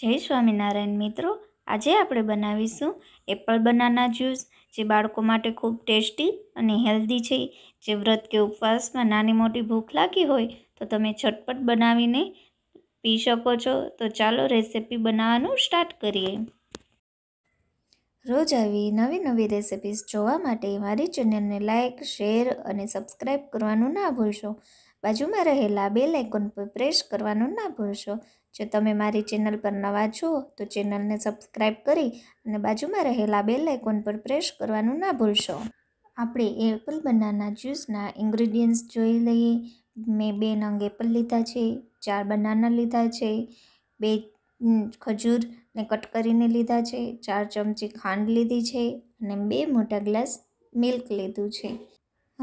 જય સ્વામિનારાયણ મિત્રો આજે આપણે બનાવીશું એપલ બનાના જ્યુસ જે બાળકો માટે ખૂબ ટેસ્ટી અને હેલ્ધી છે જે વ્રત કે ઉપવાસમાં નાની મોટી ભૂખ લાગી હોય તો તમે છટપટ બનાવીને પી શકો છો તો ચાલો રેસીપી બનાવવાનું સ્ટાર્ટ કરીએ રોજ આવી નવી નવી રેસિપીઝ જોવા માટે મારી ચેનલને લાઇક શેર અને સબસ્ક્રાઈબ કરવાનું ના ભૂલશો બાજુમાં રહેલા બેલ આઇકોન પર પ્રેસ કરવાનું ના ભૂલશો જો તમે મારી ચેનલ પર નવા છો તો ચેનલને સબસ્ક્રાઈબ કરી અને બાજુમાં રહેલા બેલ આઇકોન પર પ્રેસ કરવાનું ના ભૂલશો આપણે એપલ બનાના જ્યુસના ઇન્ગ્રીડિયન્ટ્સ જોઈ લઈએ મેં બે નંગ એપલ લીધા છે ચાર બનાના લીધા છે બે ખજૂરને કટ કરીને લીધા છે ચાર ચમચી ખાંડ લીધી છે અને બે મોટા ગ્લાસ મિલ્ક લીધું છે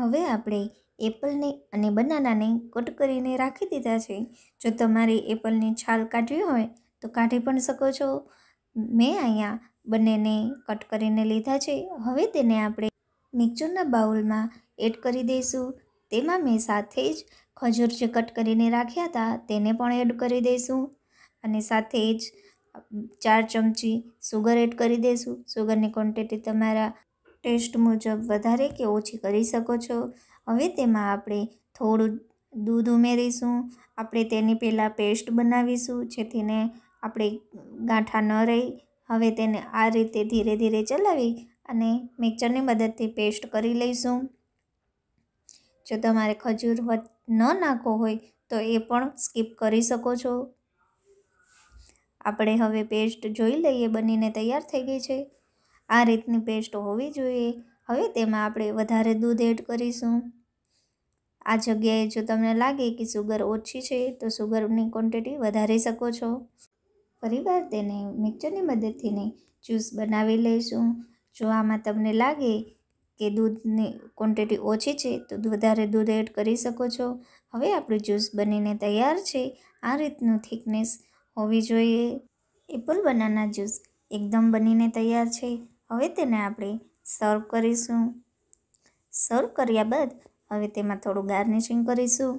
હવે આપણે એપલને અને બનાનાને કટ કરીને રાખી દીધા છે જો તમારે એપલની છાલ કાઢવી હોય તો કાઢી પણ શકો છો મેં અહીંયા બંનેને કટ કરીને લીધા છે હવે તેને આપણે મિક્સરના બાઉલમાં એડ કરી દઈશું તેમાં મેં સાથે જ ખજૂર જે કટ કરીને રાખ્યા હતા તેને પણ એડ કરી દઈશું અને સાથે જ ચાર ચમચી સુગર એડ કરી દઈશું સુગરની ક્વોન્ટિટી તમારા ટેસ્ટ મુજબ વધારે કે ઓછી કરી શકો છો હવે તેમાં આપણે થોડું દૂધ ઉમેરીશું આપણે તેની પહેલાં પેસ્ટ બનાવીશું જેથીને આપણે ગાંઠા ન રહી હવે તેને આ રીતે ધીરે ધીરે ચલાવી અને મિક્સરની મદદથી પેસ્ટ કરી લઈશું જો તમારે ખજૂર ન નાખવો હોય તો એ પણ સ્કીપ કરી શકો છો આપણે હવે પેસ્ટ જોઈ લઈએ બનીને તૈયાર થઈ ગઈ છે આ રીતની પેસ્ટ હોવી જોઈએ હવે તેમાં આપણે વધારે દૂધ એડ કરીશું આ જગ્યાએ જો તમને લાગે કે સુગર ઓછી છે તો સુગરની ક્વોન્ટિટી વધારી શકો છો ફરીવાર તેને મિક્સરની મદદથીને જ્યુસ બનાવી લઈશું જો આમાં તમને લાગે કે દૂધની ક્વોન્ટિટી ઓછી છે તો વધારે દૂધ એડ કરી શકો છો હવે આપણું જ્યુસ બનીને તૈયાર છે આ રીતનું થિકનેસ હોવી જોઈએ એપલ બનાના જ્યુસ એકદમ બનીને તૈયાર છે હવે તેને આપણે સર્વ કરીશું સર્વ કર્યા બાદ હવે તેમાં થોડું ગાર્નિશિંગ કરીશું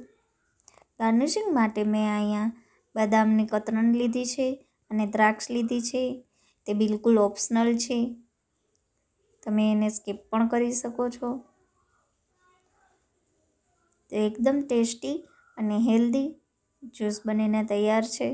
ગાર્નિશિંગ માટે મેં અહીંયા બદામની કતરણ લીધી છે અને દ્રાક્ષ લીધી છે તે બિલકુલ ઓપ્શનલ છે તમે એને સ્કીપ પણ કરી શકો છો તે એકદમ ટેસ્ટી અને હેલ્ધી જ્યુસ બનીને તૈયાર છે